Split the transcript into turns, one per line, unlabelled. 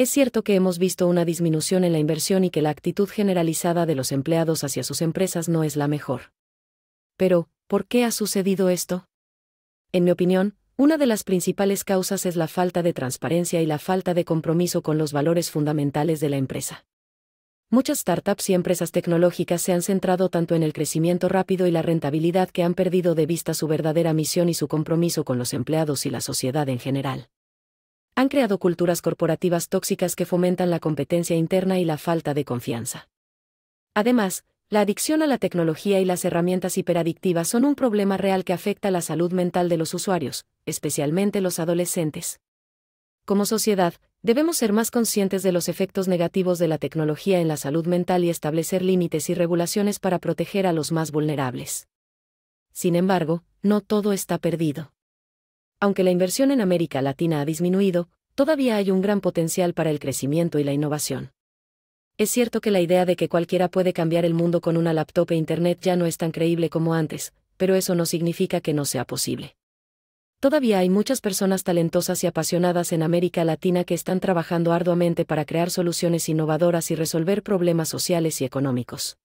Es cierto que hemos visto una disminución en la inversión y que la actitud generalizada de los empleados hacia sus empresas no es la mejor. Pero, ¿por qué ha sucedido esto? En mi opinión, una de las principales causas es la falta de transparencia y la falta de compromiso con los valores fundamentales de la empresa. Muchas startups y empresas tecnológicas se han centrado tanto en el crecimiento rápido y la rentabilidad que han perdido de vista su verdadera misión y su compromiso con los empleados y la sociedad en general han creado culturas corporativas tóxicas que fomentan la competencia interna y la falta de confianza. Además, la adicción a la tecnología y las herramientas hiperadictivas son un problema real que afecta la salud mental de los usuarios, especialmente los adolescentes. Como sociedad, debemos ser más conscientes de los efectos negativos de la tecnología en la salud mental y establecer límites y regulaciones para proteger a los más vulnerables. Sin embargo, no todo está perdido. Aunque la inversión en América Latina ha disminuido, todavía hay un gran potencial para el crecimiento y la innovación. Es cierto que la idea de que cualquiera puede cambiar el mundo con una laptop e Internet ya no es tan creíble como antes, pero eso no significa que no sea posible. Todavía hay muchas personas talentosas y apasionadas en América Latina que están trabajando arduamente para crear soluciones innovadoras y resolver problemas sociales y económicos.